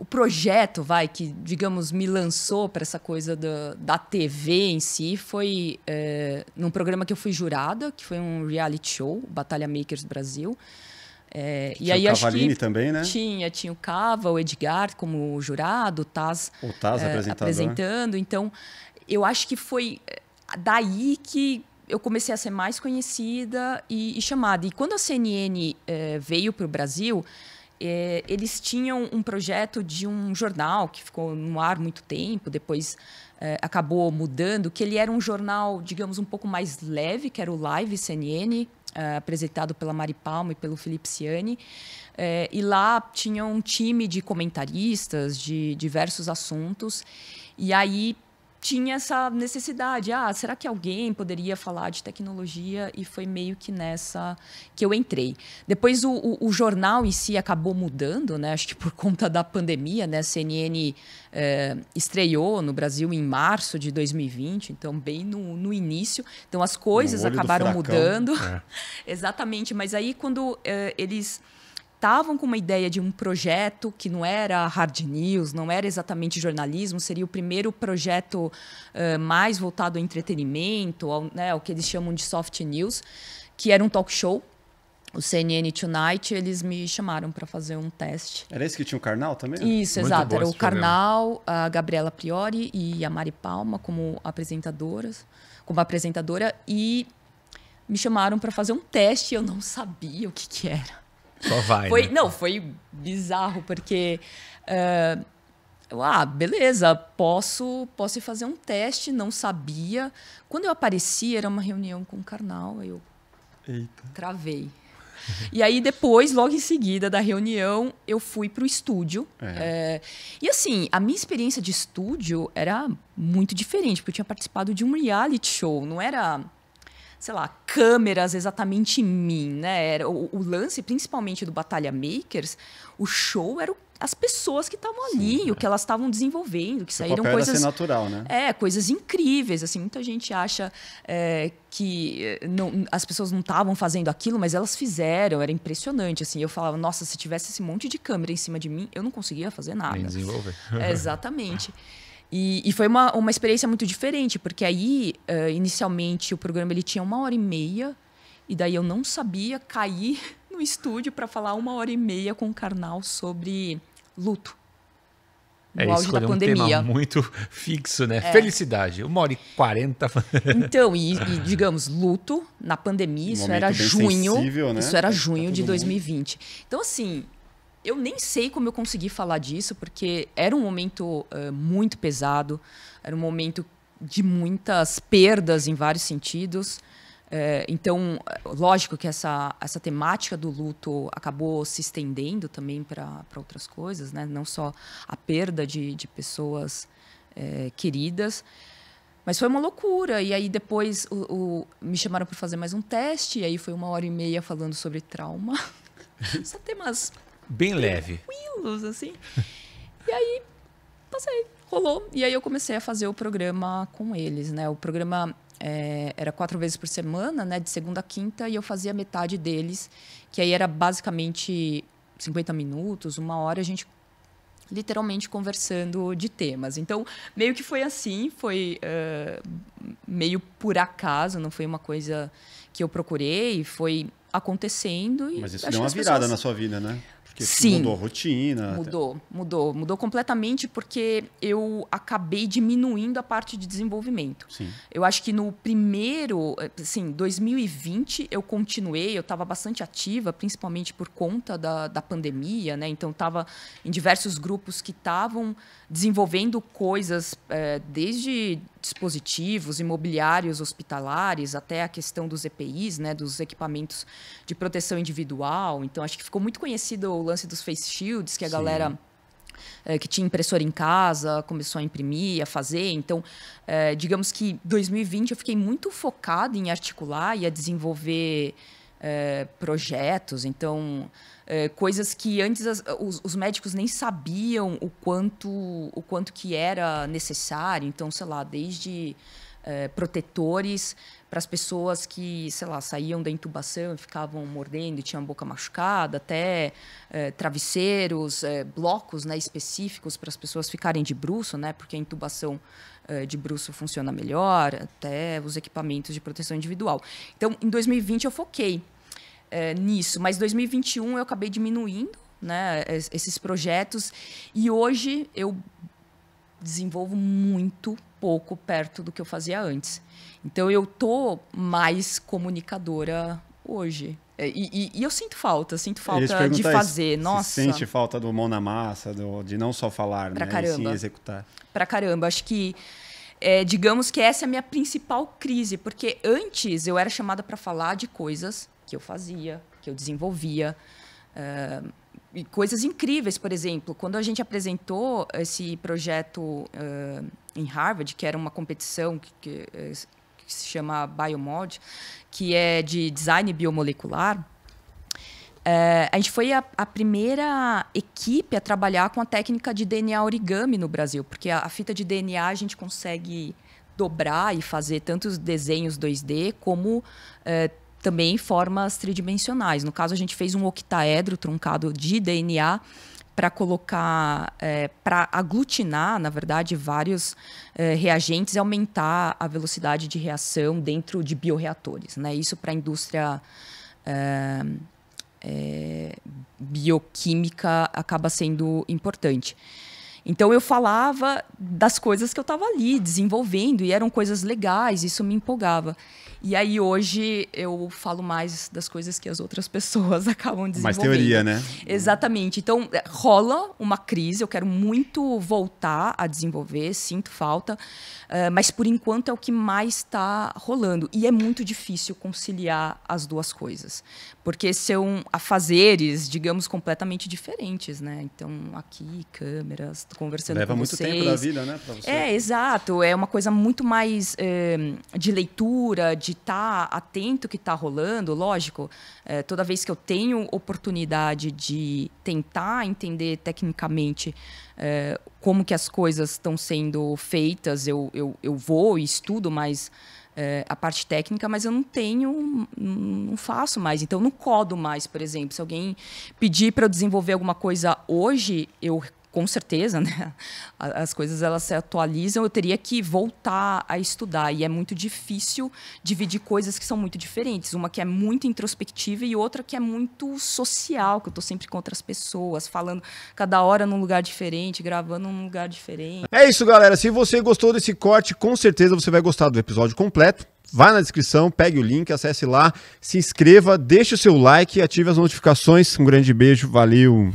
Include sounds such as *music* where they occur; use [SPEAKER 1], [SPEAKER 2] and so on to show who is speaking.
[SPEAKER 1] o projeto, vai, que, digamos, me lançou para essa coisa da, da TV em si foi é, num programa que eu fui jurada, que foi um reality show, Batalha Makers Brasil. É, e aí o Cavalini também, né? Tinha, tinha o Cava, o Edgar como jurado, o Taz, o Taz é, apresentando. Então, eu acho que foi daí que eu comecei a ser mais conhecida e, e chamada. E quando a CNN veio para o Brasil, é, eles tinham um projeto de um jornal que ficou no ar muito tempo, depois é, acabou mudando, que ele era um jornal, digamos, um pouco mais leve, que era o Live CNN, é, apresentado pela Mari Palma e pelo Felipe Ciani. É, e lá tinha um time de comentaristas de diversos assuntos. E aí tinha essa necessidade. Ah, será que alguém poderia falar de tecnologia? E foi meio que nessa que eu entrei. Depois o, o, o jornal em si acabou mudando, né? Acho que por *laughs* conta da pandemia, né? A CNN é, estreou no Brasil em março de 2020, então bem no, no início. Então as coisas acabaram mudando. É. *laughs* Exatamente. Mas aí quando é, eles estavam com uma ideia de um projeto que não era hard news, não era exatamente jornalismo, seria o primeiro projeto uh, mais voltado ao entretenimento, ao, né, ao que eles chamam de soft news, que era um talk show o CNN Tonight, eles me chamaram para fazer um teste. Era esse que tinha o Carnal também? Isso, Muito exato. Era o Carnal, a Gabriela Priori e a Mari Palma como apresentadoras, como apresentadora e me chamaram para fazer um teste, eu não sabia o que que era. Só vai. Foi, né? Não, foi bizarro, porque. Uh, ah, beleza, posso, posso ir fazer um teste, não sabia. Quando eu apareci, era uma reunião com o Karnal, aí eu Eita. travei. E aí depois, logo em seguida da reunião, eu fui para o estúdio. É. É, e assim, a minha experiência de estúdio era muito diferente, porque eu tinha participado de um reality show, não era sei lá, câmeras exatamente em mim, né? Era, o, o lance, principalmente do Batalha Makers, o show era o as pessoas que estavam ali, Sim, o é. que elas estavam desenvolvendo, que saíram coisas natural, né? É, coisas incríveis, assim, muita gente acha é, que eh, não, as pessoas não estavam fazendo aquilo, mas elas fizeram, era impressionante, assim. Eu falava, nossa, se tivesse esse monte de câmera em cima de mim, eu não conseguia fazer nada. Nem desenvolver. É, exatamente. *laughs* E, e, foi uma, uma experiência muito diferente, porque aí, uh, inicialmente, o programa ele tinha uma hora e meia, e daí eu não sabia cair *laughs* no estúdio para falar uma hora e meia com o Karnal sobre luto. É, no é, auge da pandemia. um tema muito *laughs* fixo, né? É. Felicidade, uma hora e quarenta. *laughs* Então, e, e, digamos, luto na pandemia, um isso era junho. Sensível, né? Isso era junho de 2020. Mundo. Então, assim, eu nem sei como eu consegui falar disso, porque era um momento uh, muito pesado, era um momento de muitas perdas em vários sentidos. Eh, então, lógico que essa, essa temática do luto acabou se estendendo também para outras coisas, né? não só a perda de, de pessoas eh, queridas. Mas foi uma loucura. E aí depois o, o, me chamaram para fazer mais um teste, e aí foi uma hora e meia falando sobre trauma. São *laughs* temas Bem leve. Windows, assim. e aí, passei, rolou. E aí eu comecei a fazer o programa com eles, né? O programa é, era quatro vezes por semana, né? De segunda a quinta, e eu fazia metade deles, que aí era basicamente 50 minutos, uma hora, a gente literalmente conversando de temas. Então, meio que foi assim, foi uh, meio por acaso, não foi uma coisa que eu procurei, foi acontecendo. Mas isso deu uma virada pessoas... na sua vida, né? Porque Sim. mudou a rotina. Mudou, até. mudou. Mudou completamente porque eu acabei diminuindo a parte de desenvolvimento. Sim. Eu acho que no primeiro, assim, 2020 eu continuei, eu estava bastante ativa, principalmente por conta da, da pandemia, né? Então estava em diversos grupos que estavam desenvolvendo coisas é, desde dispositivos imobiliários hospitalares até a questão dos EPIs, né, dos equipamentos de proteção individual. Então acho que ficou muito conhecido o lance dos face shields, que a Sim. galera é, que tinha impressora em casa começou a imprimir, a fazer. Então, é, digamos que 2020 eu fiquei muito focada em articular e a desenvolver é, projetos. Então, coisas que antes as, os, os, médicos nem sabiam o quanto, o quanto que era necessário. Então, sei lá, desde é, protetores para as pessoas que, sei lá, saíam da intubação e ficavam mordendo e tinham a boca machucada, até é, travesseiros, é, blocos né, específicos para as pessoas ficarem de bruxo, né, porque a intubação de bruxo funciona melhor, até os equipamentos de proteção individual. Então, em 2020 eu foquei nisso, mas 2021 eu acabei diminuindo né, esses projetos e hoje eu desenvolvo muito pouco perto do que eu fazia antes. Então eu tô mais comunicadora hoje. É, e, e, e eu sinto falta, sinto falta de fazer. Isso, Nossa. Se sente falta do mão na massa, do, de não só falar, pra né? Caramba. E sim executar. Pra caramba. Acho que, é, digamos que essa é a minha principal crise, porque antes eu era chamada para falar de coisas que eu fazia, que eu desenvolvia. Uh, e coisas incríveis, por exemplo, quando a gente apresentou esse projeto uh, em Harvard, que era uma competição que, que, eh, que, se chama Biomod, que é de design biomolecular, uh, a gente foi a, a, primeira equipe a trabalhar com a técnica de DNA origami no Brasil, porque a, a fita de DNA a gente consegue dobrar e fazer tantos desenhos 2D como uh, também formas tridimensionais. No caso, a gente fez um octaedro truncado de DNA para colocar, é, para aglutinar, na verdade, vários é, reagentes e aumentar a velocidade de reação dentro de bioreatores. Né? Isso para a indústria é, é, bioquímica acaba sendo importante. Então eu falava das coisas que eu estava ali desenvolvendo e eram coisas legais, isso me empolgava. E aí hoje eu falo mais das coisas que as outras pessoas *laughs* acabam desenvolvendo. Mais teoria, né? Exatamente. Então é, rola uma crise, eu quero muito voltar a desenvolver, sinto falta, eh, mas por enquanto é o que mais está rolando. E é muito difícil conciliar as duas coisas, porque são afazeres, digamos, completamente diferentes, né? Então aqui câmeras, conversando Leva com vocês. Leva muito tempo da vida, né? você. É, exato. É uma coisa muito mais é, de leitura, de estar tá atento que está rolando. Lógico, é, toda vez que eu tenho oportunidade de tentar entender tecnicamente é, como que as coisas estão sendo feitas, eu, eu, eu vou e estudo mais a parte técnica, mas eu não tenho, não faço mais. Então, eu não codo mais, por exemplo. Se alguém pedir para eu desenvolver alguma coisa hoje, eu com certeza, *laughs* né? As coisas elas se atualizam, eu teria que voltar a estudar e é muito difícil dividir coisas que são muito diferentes, uma que é muito introspectiva e outra que é muito social, que eu estou sempre com outras pessoas, falando cada hora num lugar diferente, gravando num lugar diferente. É isso, galera. Se você gostou desse corte, com certeza você vai gostar do episódio completo. Vá na descrição, pegue o link, acesse lá, se inscreva, deixe o seu like e ative as notificações. Um grande beijo, valeu.